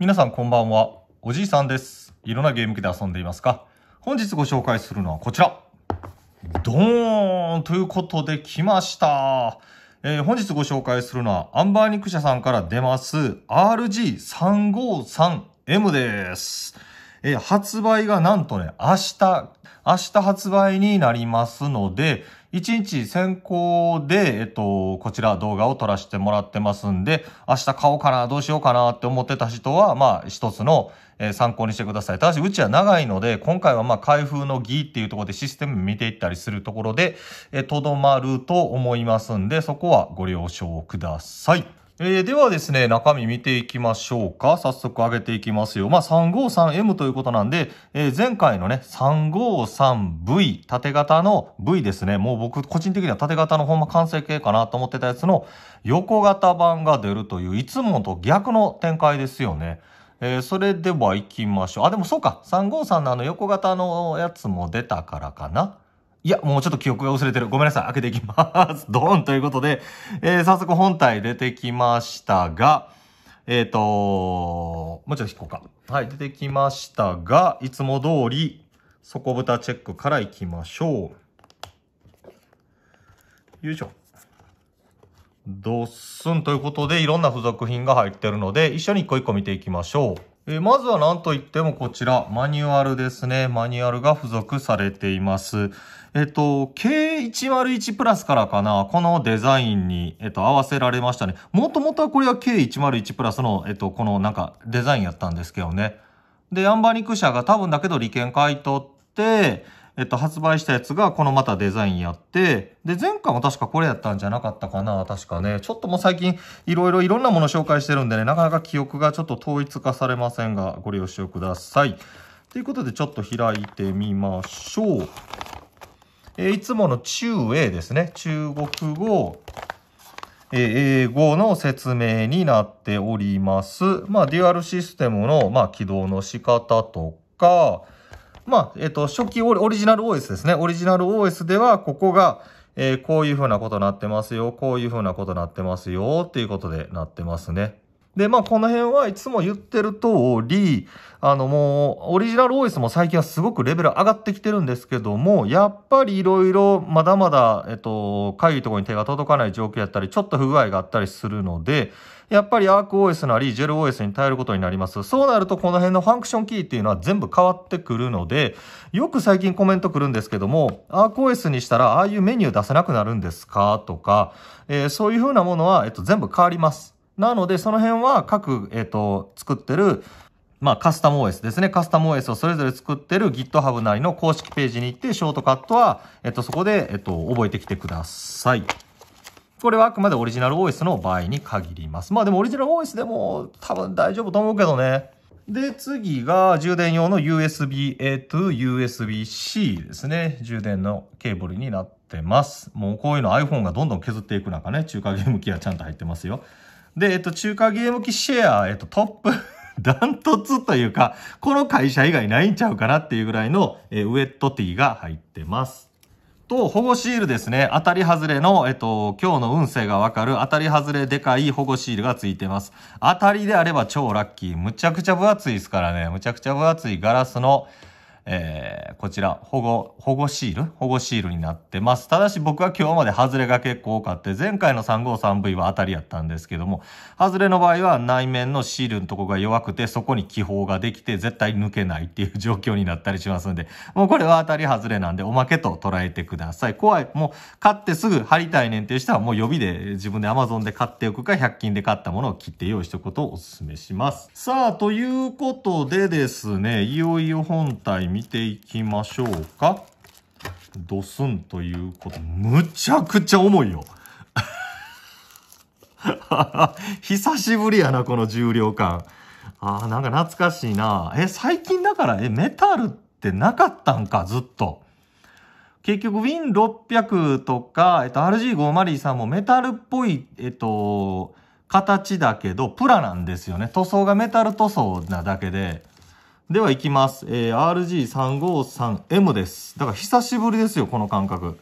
皆さんこんばんは。おじいさんです。いろんなゲーム機で遊んでいますか本日ご紹介するのはこちら。ドーンということで来ました。えー、本日ご紹介するのはアンバーニク社さんから出ます RG353M です。えー、発売がなんとね、明日、明日発売になりますので、1日先行で、えっと、こちら動画を撮らせてもらってますんで、明日買おうかな、どうしようかなって思ってた人は、まあ、一つの、えー、参考にしてください。ただし、うちは長いので、今回はまあ、開封の儀っていうところでシステム見ていったりするところで、えー、とどまると思いますんで、そこはご了承ください。えー、ではですね、中身見ていきましょうか。早速上げていきますよ。まあ、353M ということなんで、えー、前回のね、353V、縦型の V ですね。もう僕、個人的には縦型のほんま完成形かなと思ってたやつの横型版が出るという、いつもと逆の展開ですよね。えー、それでは行きましょう。あ、でもそうか。353のあの横型のやつも出たからかな。いや、もうちょっと記憶が薄れてる。ごめんなさい。開けていきます。ドーンということで、えー、早速本体出てきましたが、えっ、ー、ともうちょっと引こうか。はい、出てきましたが、いつも通り、底蓋チェックからいきましょう。よいしょ。ドッスンということで、いろんな付属品が入ってるので、一緒に一個一個見ていきましょう。えまずは何といってもこちら、マニュアルですね。マニュアルが付属されています。えっと、K101 プラスからかな、このデザインに、えっと、合わせられましたね。もともとはこれは K101 プラスの、えっと、このなんかデザインやったんですけどね。で、アンバニク社が多分だけど利権買い取って、えっと、発売したやつがこのまたデザインやって、で、前回も確かこれやったんじゃなかったかな、確かね。ちょっともう最近いろいろいろんなもの紹介してるんでね、なかなか記憶がちょっと統一化されませんが、ご了承ください。ということで、ちょっと開いてみましょう。えいつもの中英ですね。中国語、え英語の説明になっております。まあ、デュアルシステムの、まあ、起動の仕方とか、まあ、えっ、と、初期オリジナル OS ですね。オリジナル OS では、ここが、えー、こういうふうなことになってますよ。こういうふうなことになってますよ。っていうことでなってますね。で、まあ、この辺はいつも言ってる通り、あの、もう、オリジナル OS も最近はすごくレベル上がってきてるんですけども、やっぱりいろいろ、まだまだ、えっと、かゆいところに手が届かない状況やったり、ちょっと不具合があったりするので、やっぱり ArcOS なりジ e l o s に頼ることになります。そうなると、この辺のファンクションキーっていうのは全部変わってくるので、よく最近コメント来るんですけども、ArcOS にしたら、ああいうメニュー出せなくなるんですかとか、えー、そういうふうなものは、えっと、全部変わります。なので、その辺は各、えっ、ー、と、作ってる、まあ、カスタム OS ですね。カスタム OS をそれぞれ作ってる GitHub なりの公式ページに行って、ショートカットは、えっ、ー、と、そこで、えっ、ー、と、覚えてきてください。これはあくまでオリジナル OS の場合に限ります。まあでもオリジナル OS でも多分大丈夫と思うけどね。で、次が充電用の USB-A と USB-C ですね。充電のケーブルになってます。もうこういうの iPhone がどんどん削っていく中ね、中華ゲーム機はちゃんと入ってますよ。で、えっと、中華ゲーム機シェア、えっと、トップ ダントツというか、この会社以外ないんちゃうかなっていうぐらいの、えー、ウェットティーが入ってます。と、保護シールですね。当たり外れの、えっと、今日の運勢がわかる当たり外れでかい保護シールがついてます。当たりであれば超ラッキー。むちゃくちゃ分厚いですからね。むちゃくちゃ分厚いガラスの、えー、こちら、保護、保護シール保護シールになってます。ただし僕は今日まで外れが結構多かって、前回の 353V は当たりやったんですけども、外れの場合は内面のシールのとこが弱くて、そこに気泡ができて、絶対抜けないっていう状況になったりしますんで、もうこれは当たり外れなんで、おまけと捉えてください。怖い。もう、買ってすぐ貼りたいねんっていう人は、もう予備で自分で Amazon で買っておくか、100均で買ったものを切って用意しておくことをお勧めします。さあ、ということでですね、いよいよ本体見ていきましょうか。ドスンということ。むちゃくちゃ重いよ。久しぶりやな、この重量感。ああ、なんか懐かしいな。え、最近だから、え、メタルってなかったんか、ずっと。結局 Win600 とか、えっと、RG503 もメタルっぽい、えっと、形だけど、プラなんですよね。塗装がメタル塗装なだけで。では行きます。えー、RG353M です。だから久しぶりですよ、この感覚。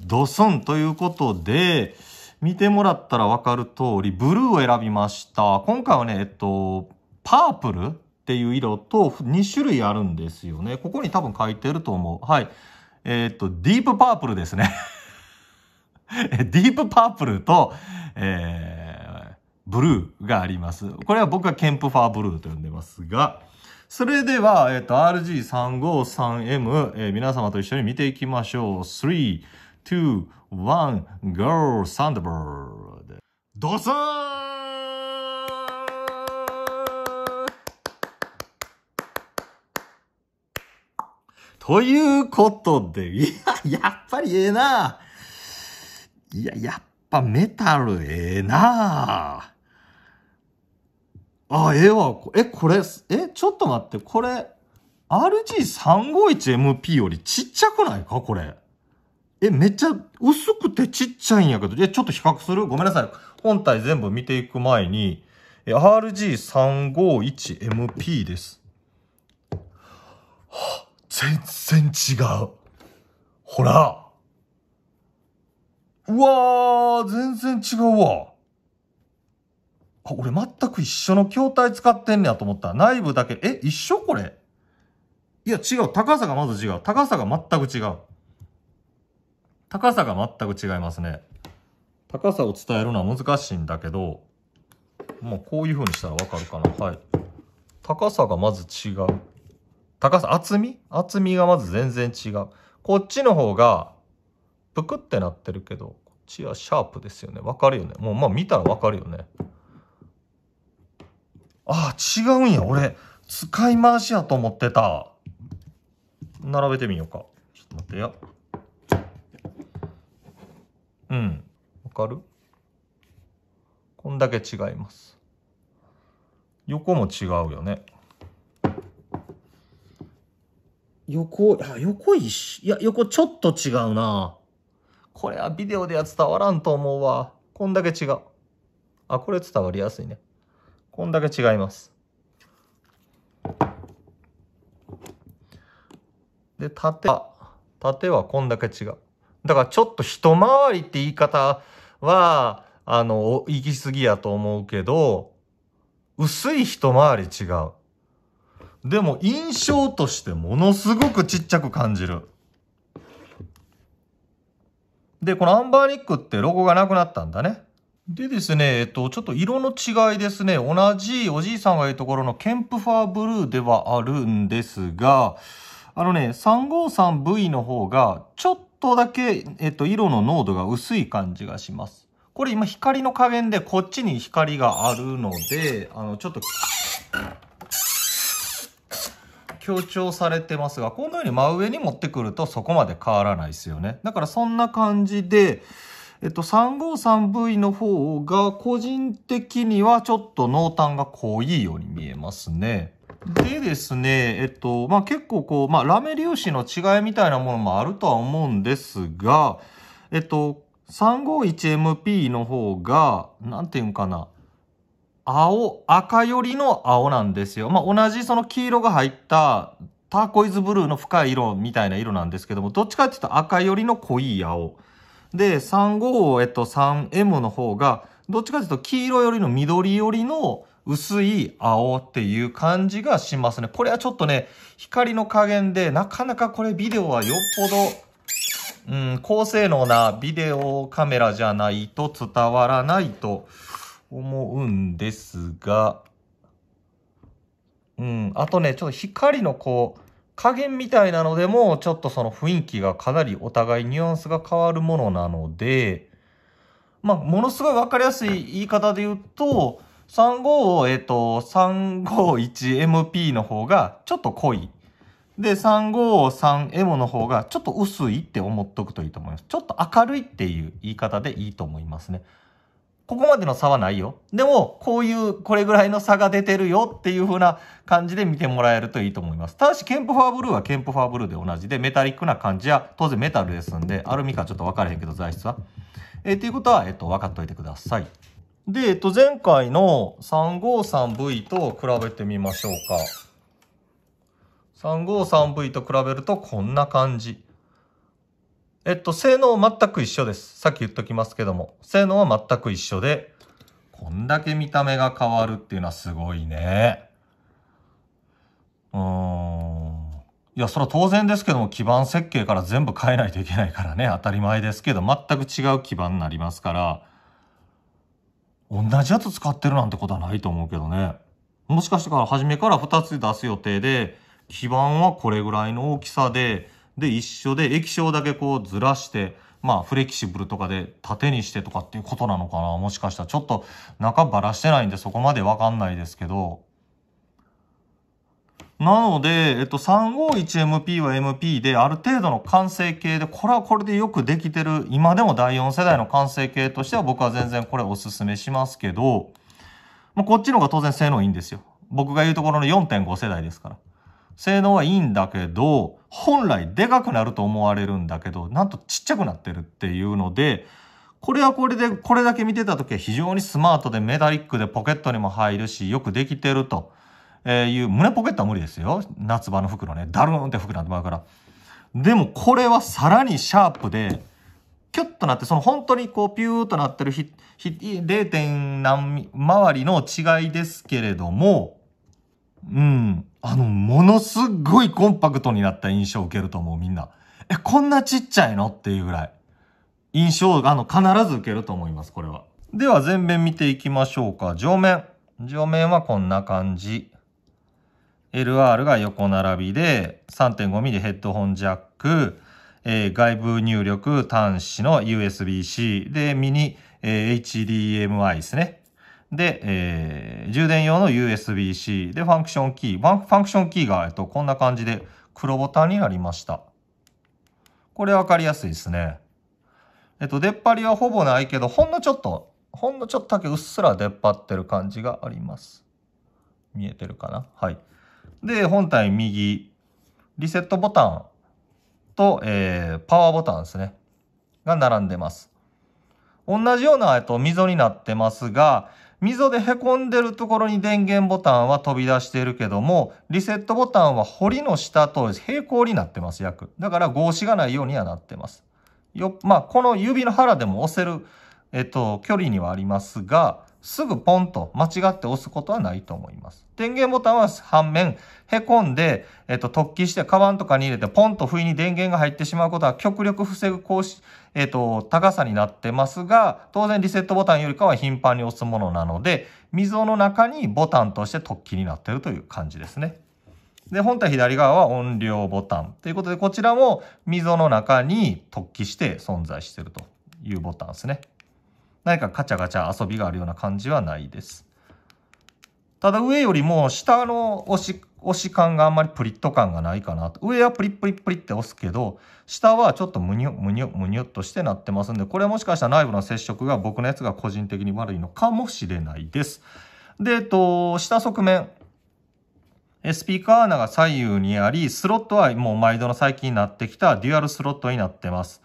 ドスンということで、見てもらったらわかる通り、ブルーを選びました。今回はね、えっと、パープルっていう色と2種類あるんですよね。ここに多分書いてると思う。はい。えー、っと、ディープパープルですね。ディープパープルと、えー、ブルーがあります。これは僕はケンプファーブルーと呼んでますが、それでは、えっ、と、RG353M、えー、皆様と一緒に見ていきましょう。3、2、1、Go! サンダーバードドスーンということで、いや、やっぱりええな。いや、やっぱメタルええな。あ、ええわ。え、これ、え、ちょっと待って、これ、RG351MP よりちっちゃくないかこれ。え、めっちゃ薄くてちっちゃいんやけど、え、ちょっと比較するごめんなさい。本体全部見ていく前に、RG351MP です。は全然違う。ほら。うわー、全然違うわ。あ、俺全く一緒の筐体使ってんねやと思った内部だけ、え、一緒これいや、違う。高さがまず違う。高さが全く違う。高さが全く違いますね。高さを伝えるのは難しいんだけど、もうこういう風にしたらわかるかな。はい。高さがまず違う。高さ、厚み厚みがまず全然違う。こっちの方が、ぷくってなってるけど、こっちはシャープですよね。わかるよね。もうまあ見たらわかるよね。ああ、違うんや。俺、使い回しやと思ってた。並べてみようか。ちょっと待ってや。うん。わかるこんだけ違います。横も違うよね。横、あ、横いし、いや、横ちょっと違うな。これはビデオでは伝わらんと思うわ。こんだけ違う。あ、これ伝わりやすいね。こんだけ違います。で、縦は、縦はこんだけ違う。だからちょっと一回りって言い方は、あの、行き過ぎやと思うけど、薄い一回り違う。でも印象としてものすごくちっちゃく感じる。で、このアンバーニックってロゴがなくなったんだね。でですね、えっと、ちょっと色の違いですね。同じおじいさんがいるところのケンプファーブルーではあるんですが、あのね、353V の方が、ちょっとだけ、えっと、色の濃度が薄い感じがします。これ今光の加減でこっちに光があるので、あの、ちょっと、強調されてますが、このように真上に持ってくるとそこまで変わらないですよね。だからそんな感じで、えっと、353V の方が個人的にはちょっと濃淡が濃いように見えますね。でですね、えっと、まあ、結構こう、まあ、ラメ粒子の違いみたいなものもあるとは思うんですが、えっと、351MP の方が、なんていうんかな、青、赤よりの青なんですよ。まあ、同じその黄色が入ったターコイズブルーの深い色みたいな色なんですけども、どっちかっていうと赤よりの濃い青。で、35、えっと、3M の方が、どっちかというと黄色よりの緑よりの薄い青っていう感じがしますね。これはちょっとね、光の加減で、なかなかこれビデオはよっぽど、うん、高性能なビデオカメラじゃないと伝わらないと思うんですが、うん、あとね、ちょっと光のこう、加減みたいなのでも、ちょっとその雰囲気がかなりお互いニュアンスが変わるものなので、まあ、ものすごいわかりやすい言い方で言うと、35を、えっ、と、351MP の方がちょっと濃い。で、353M の方がちょっと薄いって思っとくといいと思います。ちょっと明るいっていう言い方でいいと思いますね。ここまでの差はないよ。でも、こういう、これぐらいの差が出てるよっていう風な感じで見てもらえるといいと思います。ただし、ケンプファーブルーはケンプファーブルーで同じで、メタリックな感じは、当然メタルですんで、アルミかちょっと分からへんけど、材質は。えー、っていうことは、えっと、分かっといてください。で、えっと、前回の 353V と比べてみましょうか。353V と比べるとこんな感じ。えっと、性能全く一緒です。さっき言っときますけども、性能は全く一緒で、こんだけ見た目が変わるっていうのはすごいね。うーん。いや、それは当然ですけども、基盤設計から全部変えないといけないからね、当たり前ですけど、全く違う基盤になりますから、同じやつ使ってるなんてことはないと思うけどね。もしかしたら初めから2つ出す予定で、基盤はこれぐらいの大きさで、で一緒で液晶だけこうずらしてまあフレキシブルとかで縦にしてとかっていうことなのかなもしかしたらちょっと中ばらしてないんでそこまでわかんないですけどなので、えっと、351MP は MP で、ある程度の完成形で、これはこれでよくできてる、今でも第4世代の完成形としては僕は全然これおすすめしますけど、まあ、こっちの方が当然性能いいんですよ。僕が言うところの4.5世代ですから。性能はいいんだけど、本来でかくなると思われるんだけど、なんとちっちゃくなってるっていうので、これはこれで、これだけ見てた時は非常にスマートでメタリックでポケットにも入るし、よくできてるという、胸ポケットは無理ですよ。夏場の袋ね、ダルーンって服なんてまから。でもこれはさらにシャープで、キュッとなって、その本当にこうピューとなってるひ、ひ、0. 何周りの違いですけれども、うん、あの、ものすごいコンパクトになった印象を受けると思う、みんな。え、こんなちっちゃいのっていうぐらい。印象、あの、必ず受けると思います、これは。では、前面見ていきましょうか。上面。上面はこんな感じ。LR が横並びで、3.5mm ヘッドホンジャック、えー、外部入力端子の USB-C で、ミニ、えー、HDMI ですね。で、えー、充電用の USB-C でファンクションキー。ファンクションキーが、えっと、こんな感じで黒ボタンになりました。これわかりやすいですね。えっと、出っ張りはほぼないけど、ほんのちょっと、ほんのちょっとだけうっすら出っ張ってる感じがあります。見えてるかなはい。で、本体右、リセットボタンと、えー、パワーボタンですね。が並んでます。同じような、えっと、溝になってますが、溝でへこんでるところに電源ボタンは飛び出しているけども、リセットボタンは堀の下と平行になってます、約。だから、合子がないようにはなってます。よ、まあ、この指の腹でも押せる、えっと、距離にはありますが、すぐポンと間違って押すことはないと思います。電源ボタンは反面、へこんで、えっと、突起してカバンとかに入れて、ポンと不意に電源が入ってしまうことは極力防ぐこうえっと、高さになってますが、当然リセットボタンよりかは頻繁に押すものなので、溝の中にボタンとして突起になってるという感じですね。で、本体左側は音量ボタンということで、こちらも溝の中に突起して存在してるというボタンですね。何かガチャガチャ遊びがあるような感じはないです。ただ上よりも下の押し、押し感があんまりプリッと感がないかなと。上はプリップリップリって押すけど、下はちょっとムニュムニュムニュっとしてなってますんで、これはもしかしたら内部の接触が僕のやつが個人的に悪いのかもしれないです。で、えっと、下側面。スピーカー穴が左右にあり、スロットはもう毎度の最近になってきたデュアルスロットになってます。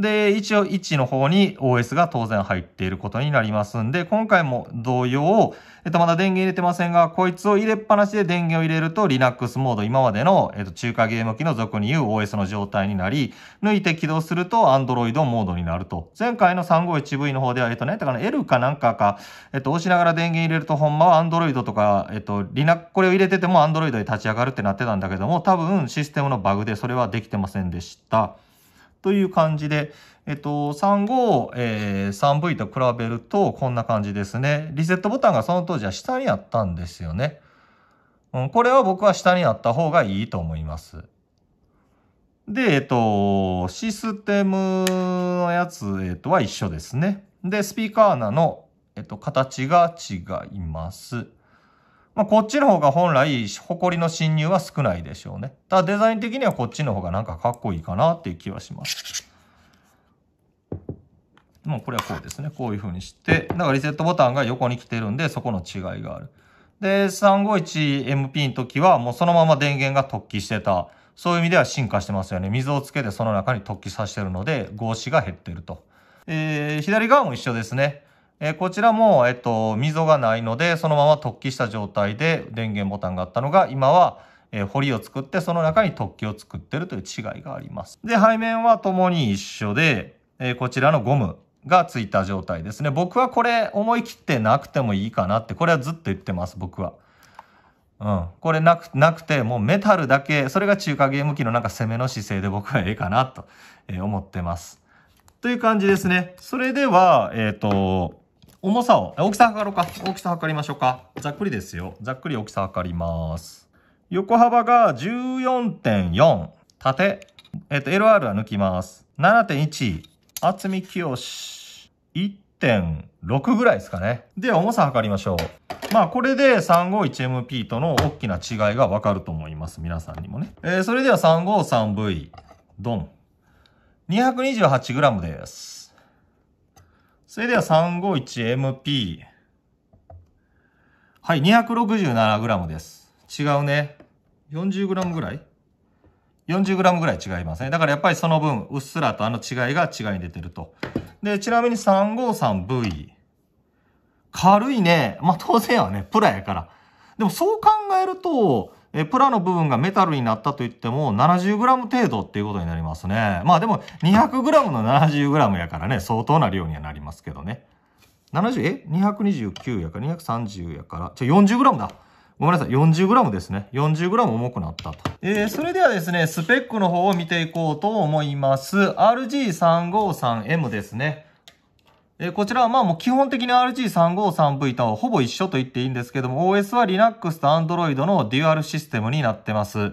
で、一応1の方に OS が当然入っていることになりますんで、今回も同様、えっと、まだ電源入れてませんが、こいつを入れっぱなしで電源を入れると Linux モード、今までの、えっと、中華ゲーム機の俗に言う OS の状態になり、抜いて起動すると Android モードになると。前回の 351V の方では、えっとね、だから L かなんかか、えっと、押しながら電源入れると、ほんまは Android とか、えっと、Linux、これを入れてても Android で立ち上がるってなってたんだけども、多分システムのバグでそれはできてませんでした。という感じで、えっと、35を、え 3V と比べるとこんな感じですね。リセットボタンがその当時は下にあったんですよね。うん、これは僕は下にあった方がいいと思います。で、えっと、システムのやつ、えっと、は一緒ですね。で、スピーカー穴の、えっと、形が違います。まあ、こっちの方が本来、りの侵入は少ないでしょうね。ただデザイン的にはこっちの方がなんかかっこいいかなっていう気はします。もうこれはこうですね。こういう風にして、だからリセットボタンが横に来てるんで、そこの違いがある。で、351MP の時はもうそのまま電源が突起してた。そういう意味では進化してますよね。水をつけてその中に突起させてるので、合子が減ってると。えー、左側も一緒ですね。えこちらも、えっと、溝がないので、そのまま突起した状態で電源ボタンがあったのが、今は、え堀を作って、その中に突起を作ってるという違いがあります。で、背面はともに一緒で、えこちらのゴムがついた状態ですね。僕はこれ思い切ってなくてもいいかなって、これはずっと言ってます、僕は。うん。これなく、なくて、もうメタルだけ、それが中華ゲーム機のなんか攻めの姿勢で僕はええかなと、え思ってます。という感じですね。それでは、えっ、ー、と、重さを、大きさ測ろうか。大きさ測りましょうか。ざっくりですよ。ざっくり大きさ測ります。横幅が14.4。縦。えっ、と、LR は抜きます。7.1。厚み清し。1.6ぐらいですかね。では、重さ測りましょう。まあ、これで 351MP との大きな違いがわかると思います。皆さんにもね。えー、それでは 353V。ドン。228g です。それでは 351MP。はい、267g です。違うね。40g ぐらい 40g ぐらい違いますね。だからやっぱりその分、うっすらとあの違いが違いに出てると。で、ちなみに 353V。軽いね。まあ、当然はね、プラやから。でもそう考えると、えプラの部分がメタルになったといっても 70g 程度っていうことになりますねまあでも 200g の 70g やからね相当な量にはなりますけどね70え229やから230やからじゃ 40g だごめんなさい、40g ですね。40g 重くなったと。えー、それではですね、スペックの方を見ていこうと思います。RG353M ですね。こちらはまあもう基本的に RG353V とはほぼ一緒と言っていいんですけども、OS は Linux と Android のデュアルシステムになってます。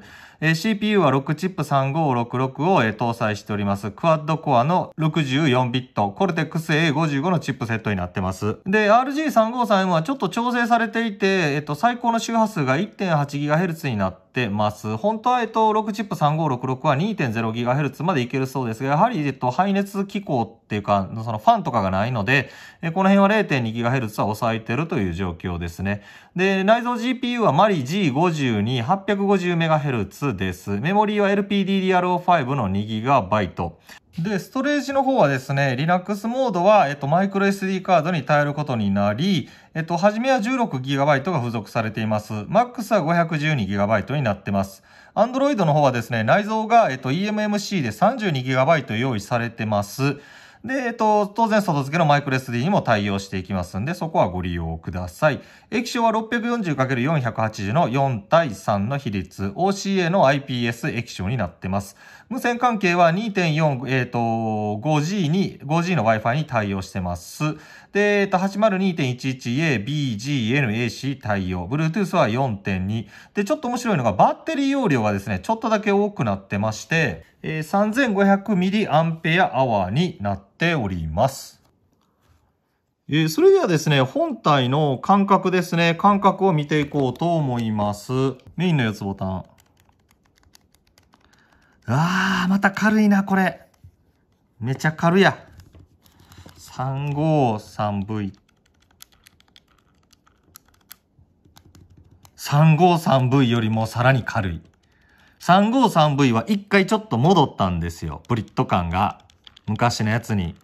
CPU は6チップ3566を、搭載しております。クワッドコアの64ビット、コルテックス A55 のチップセットになってます。で、RG353M はちょっと調整されていて、えっと、最高の周波数が 1.8GHz になってってます。本当は、えっと、6チップ3566は 2.0GHz までいけるそうですが、やはり、えっと、排熱機構っていうか、そのファンとかがないので、えこの辺は 0.2GHz は抑えてるという状況ですね。で、内蔵 GPU はマリ G52、850MHz です。メモリーは LPDDR05 の 2GB。で、ストレージの方はですね、Linux モードは、えっと、マイクロ SD カードに耐えることになり、えっと、初めは 16GB が付属されています。MAX は 512GB になってます。Android の方はですね、内蔵が、えっと、EMMC で 32GB 用意されてます。で、えっと、当然外付けのマイクロ SD にも対応していきますんで、そこはご利用ください。液晶は 640×480 の4対3の比率、OCA の IPS 液晶になってます。無線関係は2.4、えっと、5G に、5G の Wi-Fi に対応してます。で、えっと、802.11A、B、G、N、A、C 対応。Bluetooth は4.2。で、ちょっと面白いのが、バッテリー容量がですね、ちょっとだけ多くなってまして、えー、3500mAh になっております。えー、それではですね、本体の間隔ですね、間隔を見ていこうと思います。メインの4つボタン。あー、また軽いな、これ。めちゃ軽や。353V。353V よりもさらに軽い。353V は一回ちょっと戻ったんですよ。プリット感が。昔のやつに。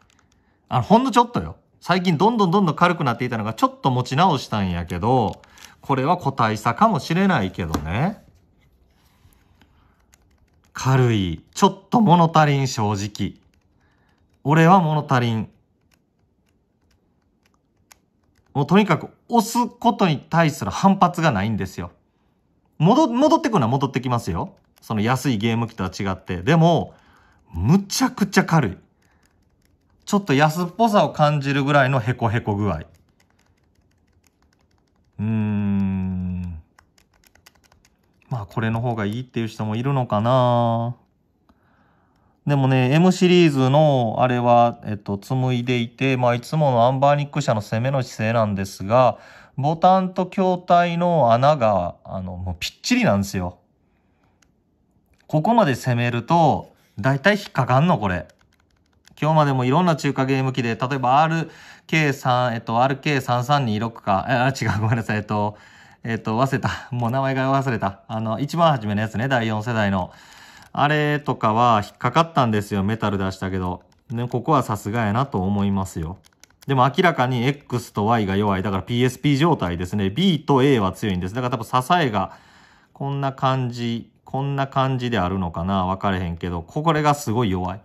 あの、ほんのちょっとよ。最近どんどんどんどん軽くなっていたのがちょっと持ち直したんやけど、これは個体差かもしれないけどね。軽い。ちょっと物足りん正直。俺は物足りん。もうとにかく押すことに対する反発がないんですよ。戻、戻ってくるのは戻ってきますよ。その安いゲーム機とは違って。でも、むちゃくちゃ軽い。ちょっと安っぽさを感じるぐらいのヘコヘコ具合。うーん。まあこれの方がいいっていう人もいるのかなでもね、M シリーズのあれは、えっと、紡いでいて、まあ、いつものアンバーニック社の攻めの姿勢なんですが、ボタンと筐体の穴が、あの、もうぴっちりなんですよ。ここまで攻めると、だいたい引っかかんの、これ。今日までもいろんな中華ゲーム機で、例えば RK3、えっと、RK3326 か、あ、違う、ごめんなさい、えっと、えっと、忘れた。もう名前が忘れた。あの、一番初めのやつね、第4世代の。あれとかは引っかかったんですよ、メタル出したけど。ね、ここはさすがやなと思いますよ。でも明らかに X と Y が弱い。だから PSP 状態ですね。B と A は強いんです。だから多分支えがこんな感じ、こんな感じであるのかな。わかれへんけど、これがすごい弱い。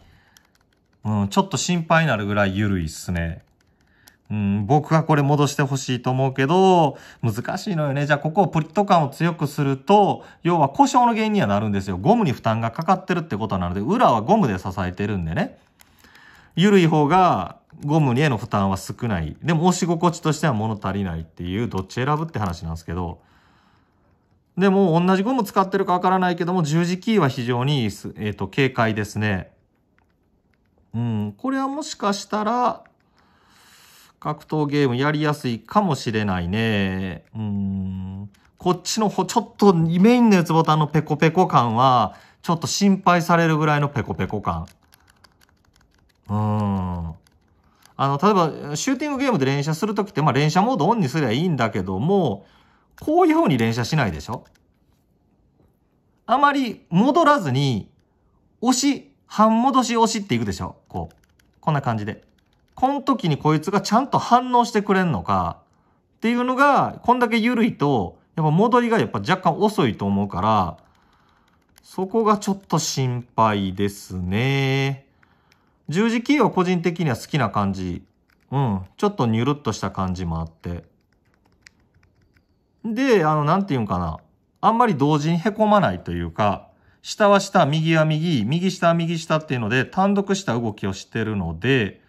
うん、ちょっと心配になるぐらい緩いっすね。うん、僕はこれ戻してほしいと思うけど、難しいのよね。じゃあここをプリット感を強くすると、要は故障の原因にはなるんですよ。ゴムに負担がかかってるってことなので、裏はゴムで支えてるんでね。緩い方がゴムへの負担は少ない。でも押し心地としては物足りないっていう、どっち選ぶって話なんですけど。でも同じゴム使ってるかわからないけども、十字キーは非常に、えっ、ー、と、軽快ですね。うん、これはもしかしたら、格闘ゲームやりやすいかもしれないね。うん。こっちの方、ちょっとメインのやつボタンのペコペコ感は、ちょっと心配されるぐらいのペコペコ感。うん。あの、例えば、シューティングゲームで連射するときって、まあ、連射モードオンにすりゃいいんだけども、こういう風に連射しないでしょあまり戻らずに、押し、半戻し押しっていくでしょこう。こんな感じで。この時にこいつがちゃんと反応してくれんのかっていうのが、こんだけ緩いと、やっぱ戻りがやっぱ若干遅いと思うから、そこがちょっと心配ですね。十字キーは個人的には好きな感じ。うん。ちょっとニュルっとした感じもあって。で、あの、なんて言うんかな。あんまり同時に凹まないというか、下は下、右は右、右下は右下っていうので、単独した動きをしてるので、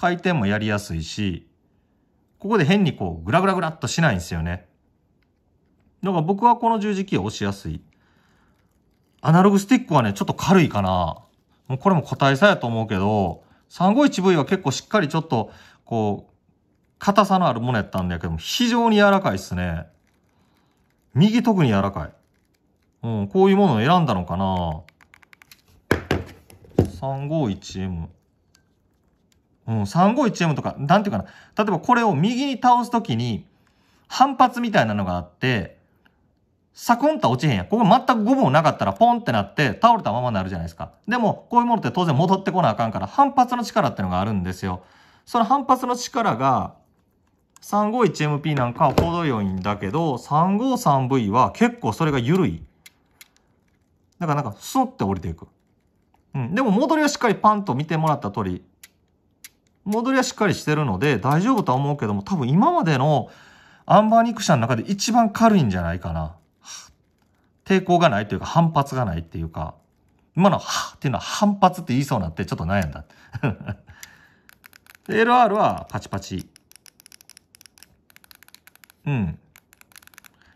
回転もやりやすいし、ここで変にこう、グラグラグラっとしないんですよね。だから僕はこの十字キーを押しやすい。アナログスティックはね、ちょっと軽いかな。もうこれも個体差やと思うけど、351V は結構しっかりちょっと、こう、硬さのあるものやったんだけども、非常に柔らかいっすね。右特に柔らかい。うん、こういうものを選んだのかな。351M。うん、351M とか、なんていうかな。例えばこれを右に倒すときに、反発みたいなのがあって、サコンと落ちへんやん。ここ全くゴムなかったらポンってなって倒れたままになるじゃないですか。でも、こういうものって当然戻ってこなあかんから、反発の力ってのがあるんですよ。その反発の力が、351MP なんかは程よいんだけど、353V は結構それが緩い。だからなんか、スッて降りていく。うん。でも戻りはしっかりパンと見てもらった通り、戻りはしっかりしてるので大丈夫とは思うけども多分今までのアンバーニク社の中で一番軽いんじゃないかな。抵抗がないというか反発がないっていうか今の「は」っていうのは反発って言いそうになってちょっと悩んだ。LR はパチパチ。うん。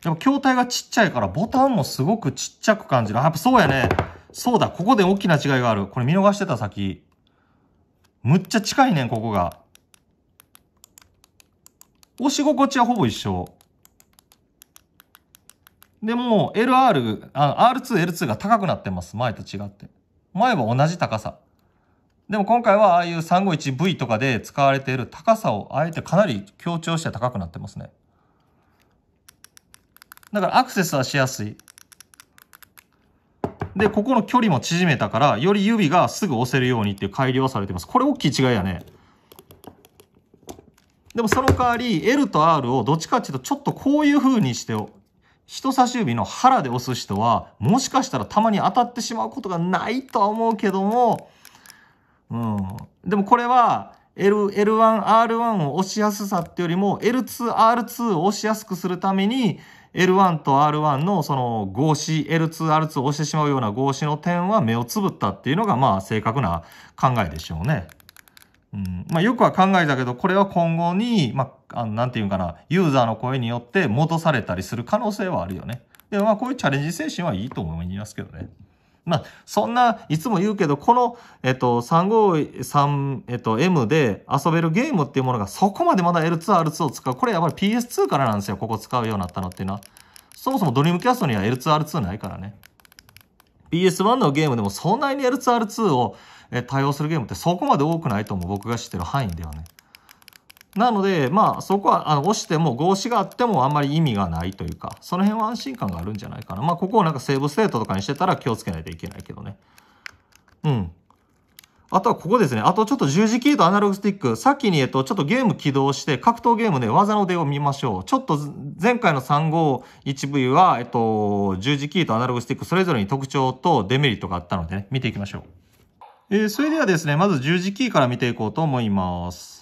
でも筐体がちっちゃいからボタンもすごくちっちゃく感じる。やっぱそうやね。そうだ、ここで大きな違いがある。これ見逃してた先。むっちゃ近いねん、ここが。押し心地はほぼ一緒。でも、LR、R2、L2 が高くなってます。前と違って。前は同じ高さ。でも今回はああいう 351V とかで使われている高さをあえてかなり強調して高くなってますね。だからアクセスはしやすい。で、ここの距離も縮めたから、より指がすぐ押せるようにっていう改良されてます。これ大きい違いやね。でもその代わり、L と R をどっちかっていうと、ちょっとこういう風にして、人差し指の腹で押す人は、もしかしたらたまに当たってしまうことがないとは思うけども、うん。でもこれは、L、L1、R1 を押しやすさってよりも、L2、R2 を押しやすくするために、L1 と R1 のその合詞 L2、R2 を押してしまうような合詞の点は目をつぶったっていうのがまあ正確な考えでしょうね。うんまあ、よくは考えたけど、これは今後に、まあ、あなんていうかな、ユーザーの声によって戻されたりする可能性はあるよね。で、まあ、こういうチャレンジ精神はいいと思いますけどね。まあ、そんないつも言うけど、この、えっと、353、えっと、M で遊べるゲームっていうものがそこまでまだ L2、R2 を使う。これやっぱり PS2 からなんですよ。ここ使うようになったのっていうのは。そもそもドリームキャストには L2、R2 ないからね。PS1 のゲームでもそんなに L2、R2 を対応するゲームってそこまで多くないと思う。僕が知ってる範囲ではね。なので、まあ、そこは、あの、押しても、合詞があっても、あんまり意味がないというか、その辺は安心感があるんじゃないかな。まあ、ここをなんかセーブステートとかにしてたら気をつけないといけないけどね。うん。あとはここですね。あとちょっと十字キーとアナログスティック。さっきに、えっと、ちょっとゲーム起動して、格闘ゲームで技の出を見ましょう。ちょっと前回の 351V は、えっと、十字キーとアナログスティック、それぞれに特徴とデメリットがあったのでね、見ていきましょう。えー、それではですね、まず十字キーから見ていこうと思います。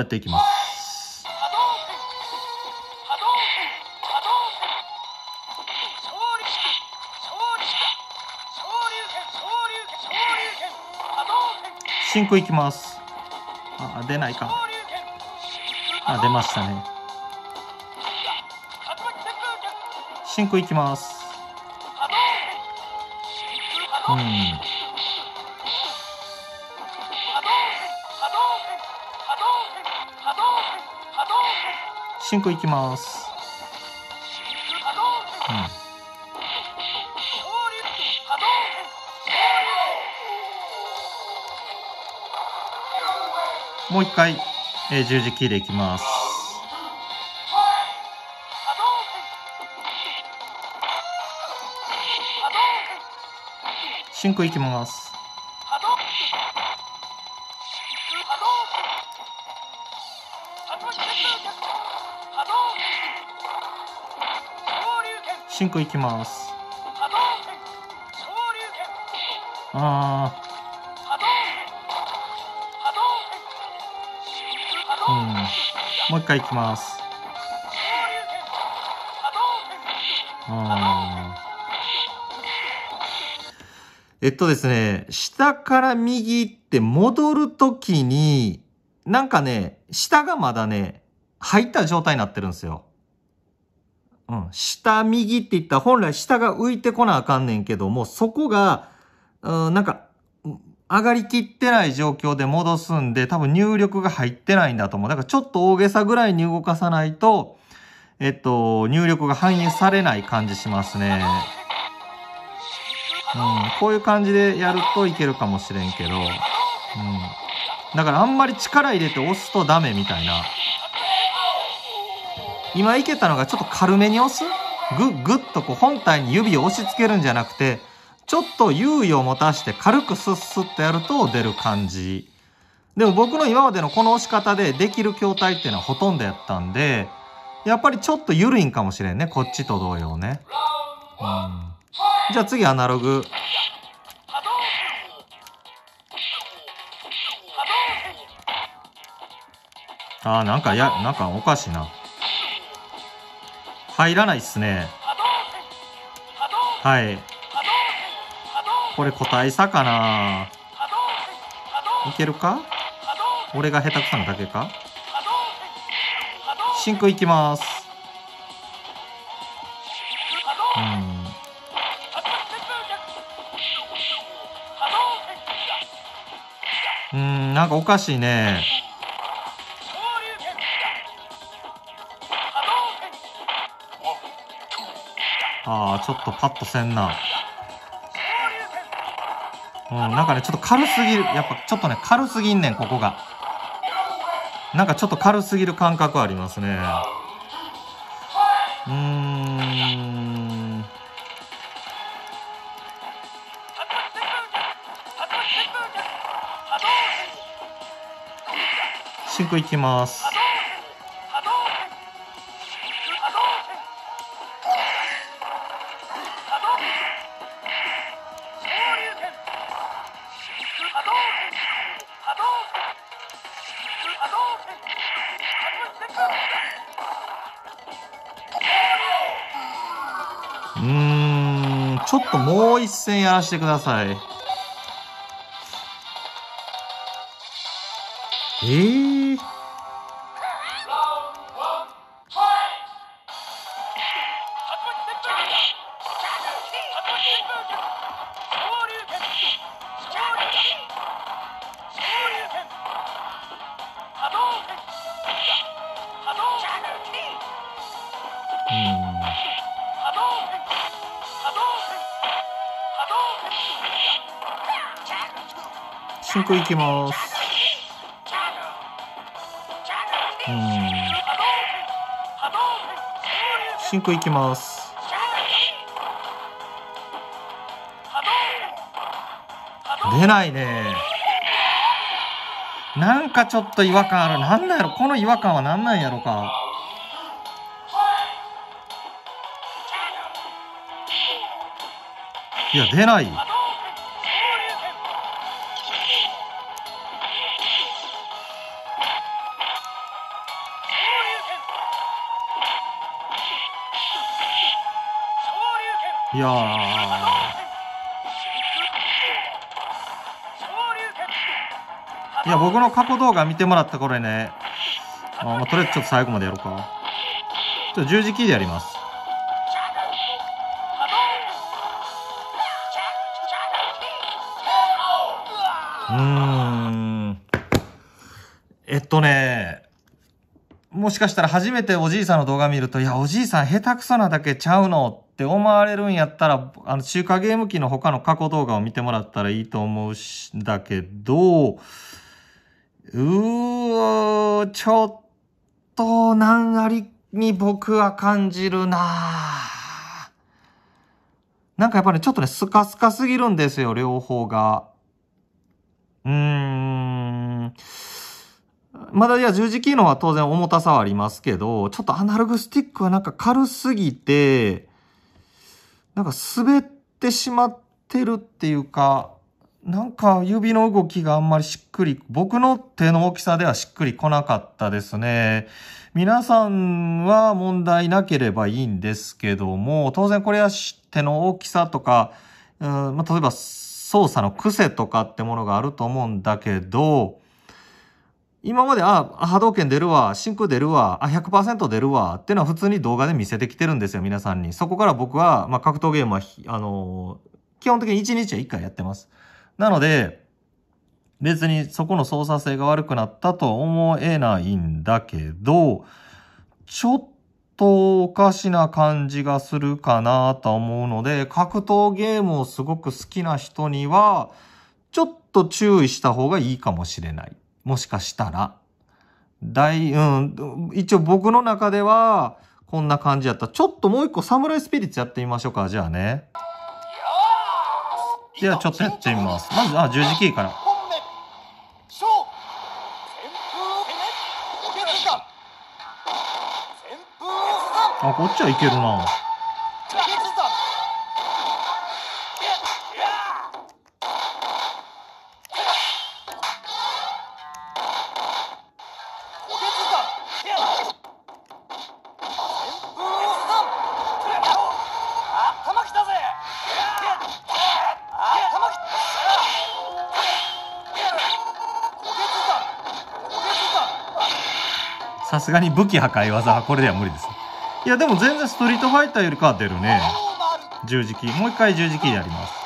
やっていきます。真空いきます。あ、出ないか。あ、出ましたね。真空いきます。うん。シンクいきます。うんもう一回、えー、十字キーでいきます。シンクいきます。シンクいきますああうんもう一回いきますえっとですね、下から右って戻るときに、なんかね、下がまだね、入った状態になってるんですよ。うん、下右って言ったら本来下が浮いてこなあかんねんけども、そこが、うん、なんか、上がりきってない状況で戻すんで、多分入力が入ってないんだと思う。だからちょっと大げさぐらいに動かさないと、えっと、入力が反映されない感じしますね。うん、こういう感じでやるといけるかもしれんけど、うん。だからあんまり力入れて押すとダメみたいな今いけたのがちょっと軽めに押すぐ、ぐっとこう本体に指を押し付けるんじゃなくて、ちょっと猶予を持たして軽くスッスッとやると出る感じ。でも僕の今までのこの押し方でできる筐体っていうのはほとんどやったんで、やっぱりちょっと緩いんかもしれんね。こっちと同様ね。うん、じゃあ次アナログ。ああ、なんかや、なんかおかしいな。入らないっすね。はい。これ個体差かないけるか俺が下手くそなだけか真空いきます。うん。うん、なんかおかしいね。ああ、ちょっとパッとせんな。うん、なんかね、ちょっと軽すぎる。やっぱちょっとね、軽すぎんねん、ここが。なんかちょっと軽すぎる感覚ありますね。うーん。真空いきます。一戦やらせてください。ええいきます。うん。真いきます。出ないね。なんかちょっと違和感ある。なんだやろこの違和感は何なんやろか。いや、出ない。いやいや、僕の過去動画見てもらった頃にね、あまあ、とりあえずちょっと最後までやろうか。ちょっと十字キーでやります。うーん。えっとね、もしかしたら初めておじいさんの動画見ると、いや、おじいさん下手くそなだけちゃうのって思われるんやったら、あの、中華ゲーム機の他の過去動画を見てもらったらいいと思うし、だけど、うー、ちょっと、難ありに僕は感じるななんかやっぱね、ちょっとね、スカスカすぎるんですよ、両方が。うーん。まだいや、十字キーのは当然重たさはありますけど、ちょっとアナログスティックはなんか軽すぎて、なんか滑ってしまってるっていうか、なんか指の動きがあんまりしっくり、僕の手の大きさではしっくりこなかったですね。皆さんは問題なければいいんですけども、当然これは手の大きさとか、うんまあ、例えば操作の癖とかってものがあると思うんだけど、今まで、あ、波動拳出るわ、真空出るわ、あ、100%出るわ、っていうのは普通に動画で見せてきてるんですよ、皆さんに。そこから僕は、まあ、格闘ゲームは、あのー、基本的に1日は1回やってます。なので、別にそこの操作性が悪くなったと思えないんだけど、ちょっとおかしな感じがするかなと思うので、格闘ゲームをすごく好きな人には、ちょっと注意した方がいいかもしれない。もしかしたら。大、うん、一応僕の中では、こんな感じやった。ちょっともう一個サムライスピリッツやってみましょうか、じゃあね。じゃあちょっとやってみます。まず、あ、十字キーから。あ、こっちはいけるな。さすがに武器破壊技はこれでは無理です。いや、でも全然ストリートファイターよりかは出るね。十字キー。もう一回十字キーやります。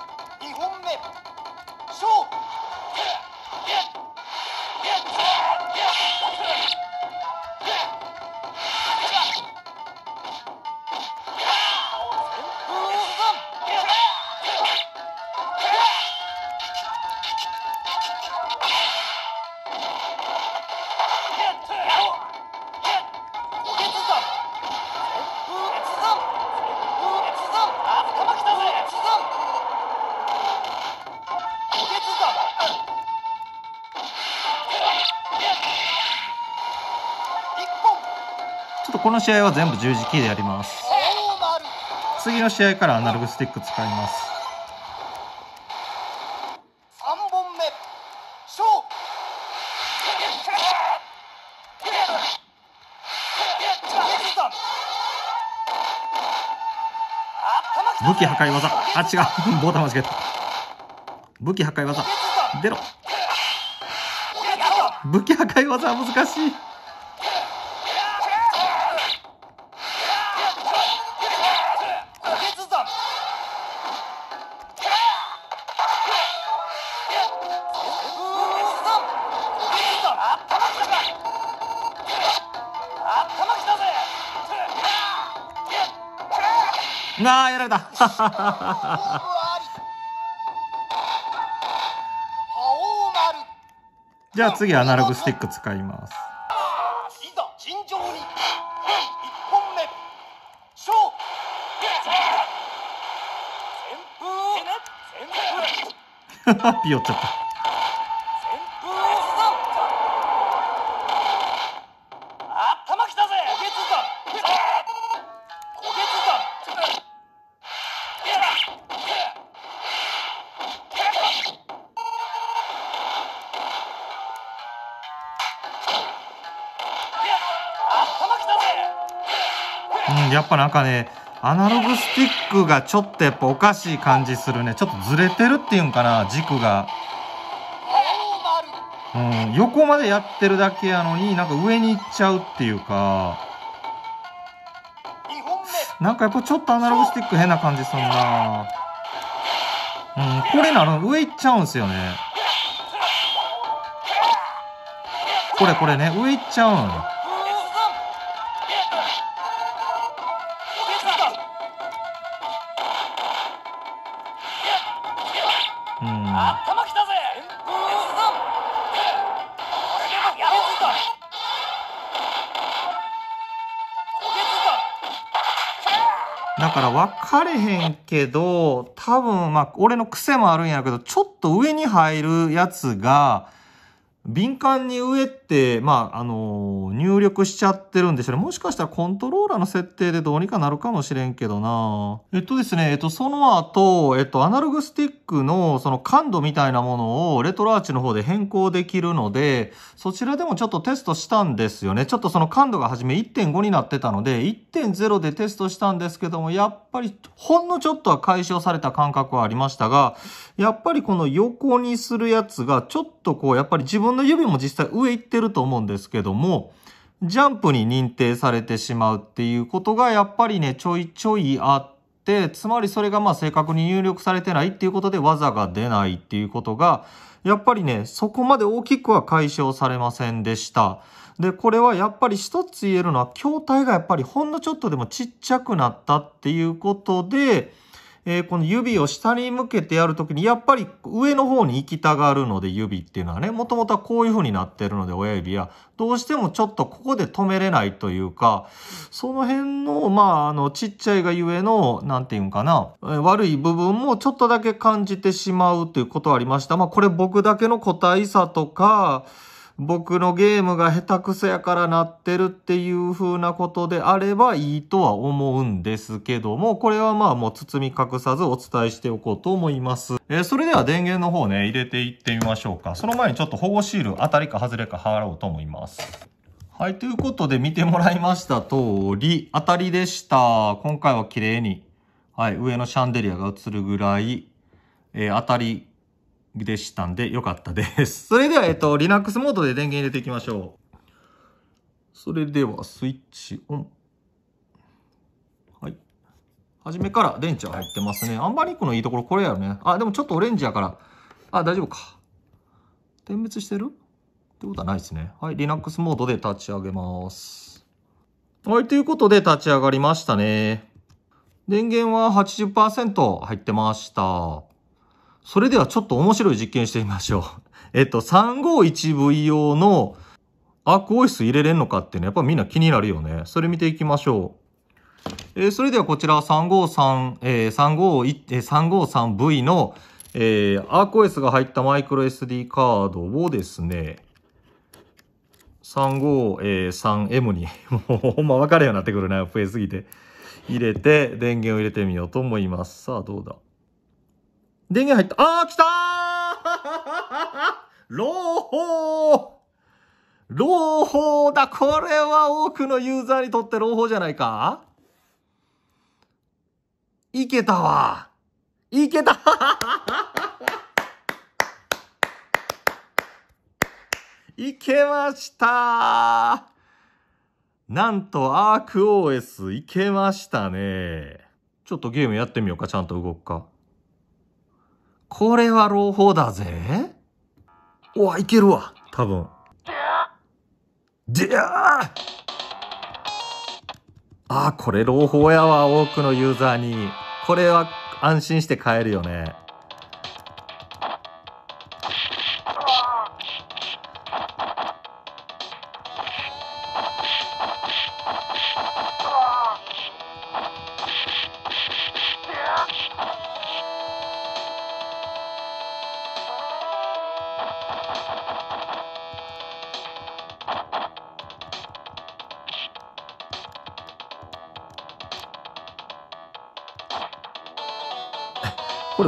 試合は全部十字キーでやります。次の試合からアナログスティック使います。3本目、武器破壊技。あ、違う。ボタン間違えた。武器破壊技。出ろ。武器破壊技は難しい。なあ、やられた。じゃあ次アナログスティック使います。ピヨっちゃった。ぱなんかね、アナログスティックがちょっとやっぱおかしい感じするね。ちょっとずれてるっていうんかな、軸が。うん、横までやってるだけやのに、なんか上に行っちゃうっていうか、なんかやっぱちょっとアナログスティック変な感じすんなうん、これなの、上行っちゃうんすよね。これこれね、上行っちゃうのよ。から分かれへんけど、多分、まあ、俺の癖もあるんやけど、ちょっと上に入るやつが、敏感に上って、定、まあ、あの、入力しちゃってるんですよね。もしかしたらコントローラーの設定でどうにかなるかもしれんけどなえっとですね、えっと、その後、えっと、アナログスティックのその感度みたいなものをレトロアーチの方で変更できるので、そちらでもちょっとテストしたんですよね。ちょっとその感度が初め1.5になってたので、1.0でテストしたんですけども、やっぱりほんのちょっとは解消された感覚はありましたが、やっぱりこの横にするやつがちょっとこう、やっぱり自分の指も実際上行ってってると思うんですけども、ジャンプに認定されてしまうっていうことがやっぱりね、ちょいちょいあって、つまりそれがまあ正確に入力されてないっていうことで技が出ないっていうことが、やっぱりね、そこまで大きくは解消されませんでした。で、これはやっぱり一つ言えるのは、筐体がやっぱりほんのちょっとでもちっちゃくなったっていうことで、えー、この指を下に向けてやるときに、やっぱり上の方に行きたがるので、指っていうのはね、もともとはこういう風になってるので、親指は、どうしてもちょっとここで止めれないというか、その辺の、まあ、あの、ちっちゃいがゆえの、なんていうんかな、悪い部分もちょっとだけ感じてしまうということはありました。まあ、これ僕だけの個体差とか、僕のゲームが下手くそやからなってるっていう風なことであればいいとは思うんですけども、これはまあもう包み隠さずお伝えしておこうと思います。えー、それでは電源の方ね、入れていってみましょうか。その前にちょっと保護シール当たりか外れか貼ろうと思います。はい、ということで見てもらいました通り、当たりでした。今回は綺麗に、はい、上のシャンデリアが映るぐらい、えー、当たりでしたんで、よかったです。それでは、えっと、Linux モードで電源入れていきましょう。それでは、スイッチオン。はい。初めから電池は入ってますね。アンバーリクのいいところ、これやよね。あ、でもちょっとオレンジやから。あ、大丈夫か。点滅してるってことはないですね。はい。Linux モードで立ち上げます。はい。ということで、立ち上がりましたね。電源は80%入ってました。それではちょっと面白い実験してみましょう。えっと、351V 用のアークオイス入れれんのかっていうのはやっぱみんな気になるよね。それ見ていきましょう。えー、それではこちら353、えー、351、えー、353V の、えー、アークオイスが入ったマイクロ SD カードをですね、353M に、もうほんま分かるようになってくるな、増えすぎて。入れて、電源を入れてみようと思います。さあ、どうだ。電源入った。あー来たー 朗報朗報だこれは多くのユーザーにとって朗報じゃないかいけたわいけた いけましたなんと、アーク OS いけましたね。ちょっとゲームやってみようか、ちゃんと動くか。これは朗報だぜ。うわ、いけるわ。多分。でやーあー、これ朗報やわ。多くのユーザーに。これは安心して買えるよね。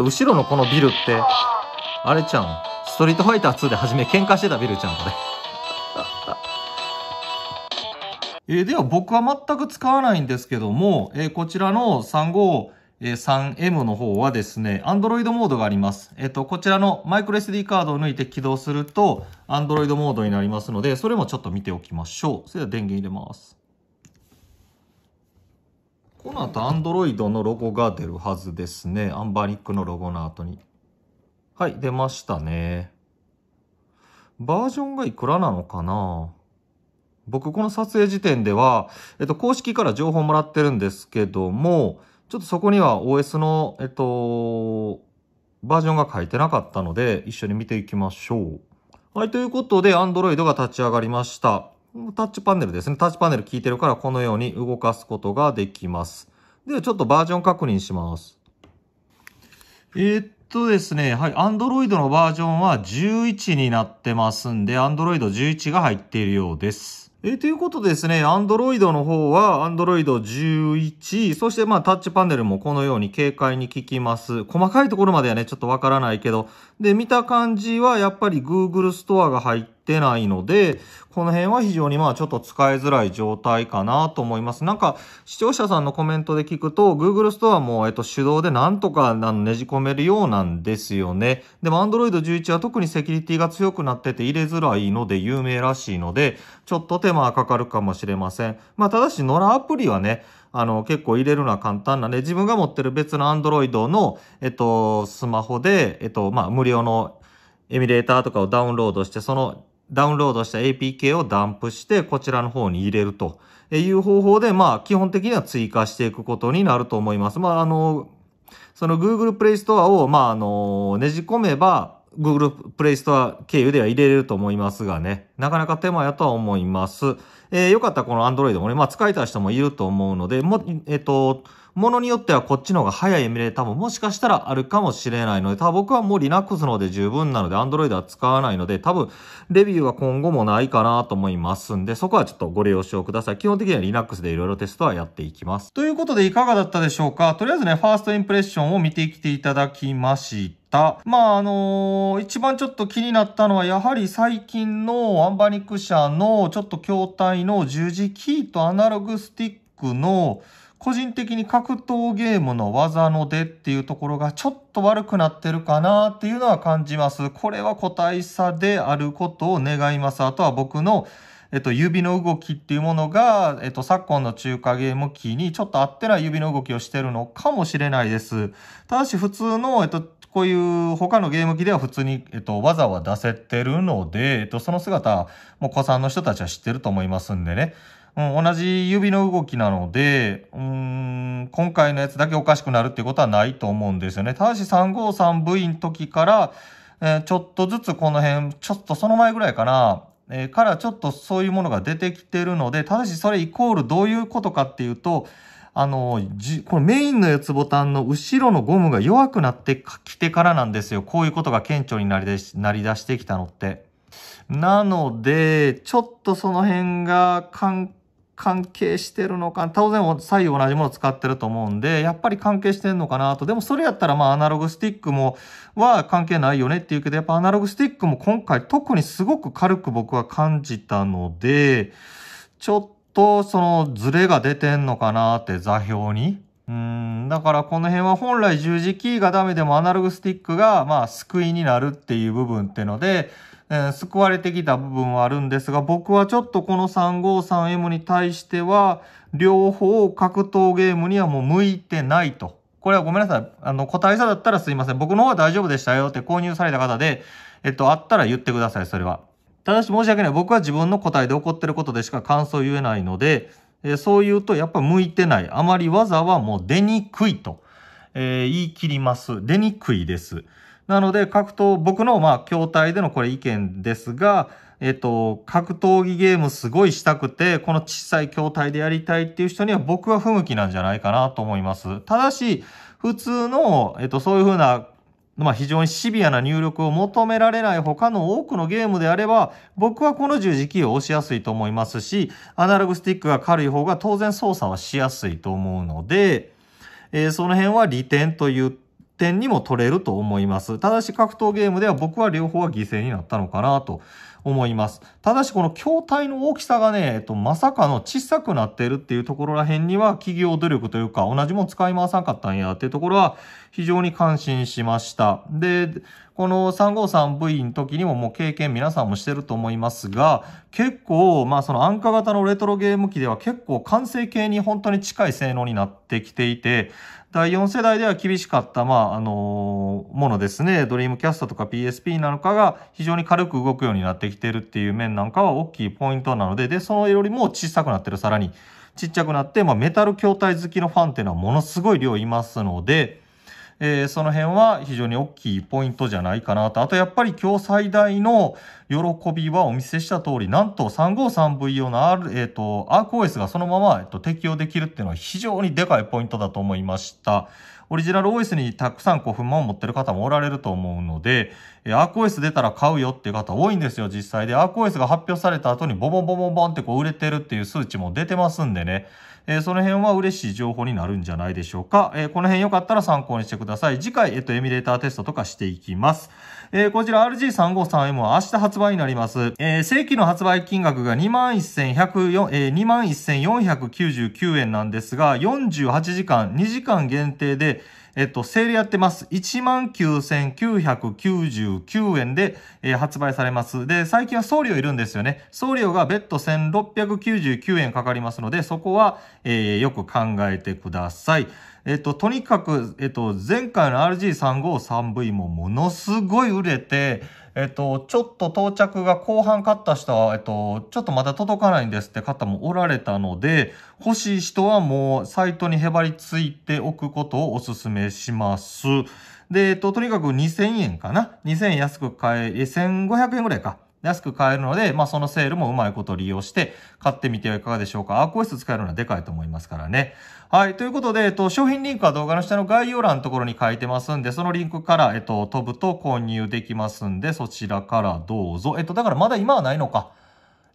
後ろのこのビルって、あれちゃん、ストリートファイター2で初め喧嘩してたビルちゃん、これ。えー、では僕は全く使わないんですけども、えー、こちらの 353M の方はですね、Android モードがあります。えっ、ー、と、こちらのマイクロ SD カードを抜いて起動すると、Android モードになりますので、それもちょっと見ておきましょう。それでは電源入れます。この後、アンドロイドのロゴが出るはずですね。アンバニックのロゴの後に。はい、出ましたね。バージョンがいくらなのかな僕、この撮影時点では、えっと、公式から情報もらってるんですけども、ちょっとそこには OS の、えっと、バージョンが書いてなかったので、一緒に見ていきましょう。はい、ということで、Android が立ち上がりました。タッチパネルですね。タッチパネル効いてるからこのように動かすことができます。で、はちょっとバージョン確認します。えー、っとですね、はい、Android のバージョンは11になってますんで、Android 11が入っているようです。えー、ということですね、Android の方は Android 11、そしてまあタッチパネルもこのように軽快に効きます。細かいところまではね、ちょっとわからないけど、で、見た感じはやっぱり Google ストアが入ってってないので、この辺は非常にまあちょっと使いづらい状態かなと思います。なんか視聴者さんのコメントで聞くと、Google ストアもえっと手動でなんとかねじ込めるようなんですよね。でも Android 11は特にセキュリティが強くなってて入れづらいので有名らしいので、ちょっと手間はかかるかもしれません。まあただし、野良アプリはね、あの、結構入れるのは簡単なんで、自分が持ってる別の Android の、えっと、スマホで、えっと、まあ、無料のエミュレーターとかをダウンロードして、そのダウンロードした APK をダンプしてこちらの方に入れるという方法で、まあ基本的には追加していくことになると思います。まああの、その Google Play Store を、まああの、ねじ込めば Google Play Store 経由では入れれると思いますがね、なかなか手間やとは思います。えー、よかったらこの Android もね、まあ使いたい人もいると思うので、も、えっ、と、ものによってはこっちの方が早いエミレータももしかしたらあるかもしれないので、多分僕はもう Linux ので十分なので、Android は使わないので、多分レビューは今後もないかなと思いますんで、そこはちょっとご了承ください。基本的には Linux でいろいろテストはやっていきます。ということでいかがだったでしょうかとりあえずね、ファーストインプレッションを見てきていただきました。まあ、あのー、一番ちょっと気になったのは、やはり最近のアンバニック社のちょっと筐体の十字キーとアナログスティックの個人的に格闘ゲームの技の出っていうところがちょっと悪くなってるかなっていうのは感じます。これは個体差であることを願います。あとは僕のえっと、指の動きっていうものが、えっと、昨今の中華ゲーム機にちょっと合ってない指の動きをしてるのかもしれないです。ただし普通の、えっと、こういう他のゲーム機では普通に、えっと、技は出せてるので、えっと、その姿、もう子さんの人たちは知ってると思いますんでね。うん、同じ指の動きなので、うん、今回のやつだけおかしくなるっていうことはないと思うんですよね。ただし 353V の時から、えー、ちょっとずつこの辺、ちょっとその前ぐらいかな、えー、からちょっとそういうものが出てきてるので、ただしそれイコールどういうことかっていうと、あの、じこのメインのやつボタンの後ろのゴムが弱くなってきてからなんですよ。こういうことが顕著になりでなり出してきたのって。なので、ちょっとその辺が関関係してるのか、当然左右同じもの使ってると思うんで、やっぱり関係してんのかなと。でもそれやったらまあアナログスティックも、は関係ないよねっていうけど、やっぱアナログスティックも今回特にすごく軽く僕は感じたので、ちょっとそのズレが出てんのかなって座標に。うん、だからこの辺は本来十字キーがダメでもアナログスティックがまあ救いになるっていう部分ってので、え救われてきた部分はあるんですが、僕はちょっとこの 353M に対しては、両方格闘ゲームにはもう向いてないと。これはごめんなさい。あの、個体差だったらすいません。僕の方は大丈夫でしたよって購入された方で、えっと、あったら言ってください、それは。ただし申し訳ない。僕は自分の答えで起こってることでしか感想を言えないので、えー、そう言うとやっぱ向いてない。あまり技はもう出にくいと、えー、言い切ります。出にくいです。なので、格闘、僕の、まあ、筐体でのこれ意見ですが、えっと、格闘技ゲームすごいしたくて、この小さい筐体でやりたいっていう人には僕は不向きなんじゃないかなと思います。ただし、普通の、えっと、そういうふうな、まあ、非常にシビアな入力を求められない他の多くのゲームであれば、僕はこの十字キーを押しやすいと思いますし、アナログスティックが軽い方が当然操作はしやすいと思うので、えー、その辺は利点と言って、点にも取れると思います。ただし格闘ゲームでは僕は両方は犠牲になったのかなと思います。ただしこの筐体の大きさがね、えっと、まさかの小さくなってるっていうところら辺には企業努力というか同じもん使い回さんかったんやっていうところは非常に感心しました。で、この 353V の時にももう経験皆さんもしてると思いますが、結構、まあその安価型のレトロゲーム機では結構完成形に本当に近い性能になってきていて、第4世代では厳しかった、まあ、あのものですね。ドリームキャストとか PSP なのかが非常に軽く動くようになってきてるっていう面なんかは大きいポイントなので、で、それよりも小さくなってる、さらに。ちっちゃくなって、まあ、メタル筐体好きのファンっていうのはものすごい量いますので、えー、その辺は非常に大きいポイントじゃないかなと。あとやっぱり今日最大の喜びはお見せした通り、なんと 353V 用の R、えっ、ー、と、ArcOS がそのまま、えと、適用できるっていうのは非常にでかいポイントだと思いました。オリジナル OS にたくさんこう不満を持ってる方もおられると思うので、えー、ArcOS 出たら買うよっていう方多いんですよ、実際で。ArcOS が発表された後にボボンボボボンってこう売れてるっていう数値も出てますんでね。えー、その辺は嬉しい情報になるんじゃないでしょうか。えー、この辺よかったら参考にしてください。次回、えっと、エミュレーターテストとかしていきます。えー、こちら RG353M は明日発売になります。えー、正規の発売金額が21,104、えー、21,499円なんですが、48時間、2時間限定で、えっと、セールやってます。19,999円で、えー、発売されます。で、最近は送料いるんですよね。送料が別途1,699円かかりますので、そこは、えー、よく考えてください。えっと、とにかく、えっと、前回の RG353V もものすごい売れて、えっと、ちょっと到着が後半カッタした、えっと、ちょっとまだ届かないんですって方もおられたので、欲しい人はもうサイトにへばりついておくことをお勧めします。で、えっと、とにかく2000円かな ?2000 円安く買え、1500円ぐらいか。安く買えるので、まあ、そのセールもうまいこと利用して買ってみてはいかがでしょうか。アーコイス使えるのはでかいと思いますからね。はい。ということで、えっと、商品リンクは動画の下の概要欄のところに書いてますんで、そのリンクから、えっと、飛ぶと購入できますんで、そちらからどうぞ。えっと、だからまだ今はないのか。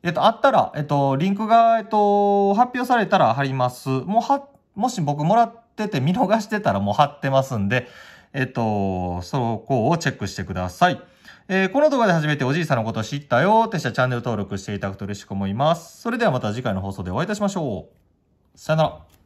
えっと、あったら、えっと、リンクが、えっと、発表されたら貼ります。もうは、もし僕もらってて見逃してたらもう貼ってますんで、えっと、そこをチェックしてください。えー、この動画で初めておじいさんのこと知ったよってしたチャンネル登録していただくと嬉しく思います。それではまた次回の放送でお会いいたしましょう。さよなら。